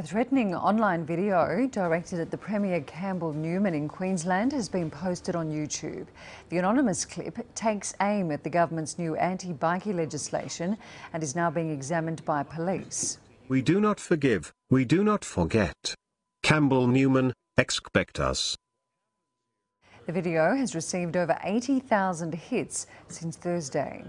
A threatening online video directed at the Premier Campbell Newman in Queensland has been posted on YouTube. The anonymous clip takes aim at the government's new anti-bikie legislation and is now being examined by police. We do not forgive, we do not forget. Campbell Newman, expect us. The video has received over 80,000 hits since Thursday.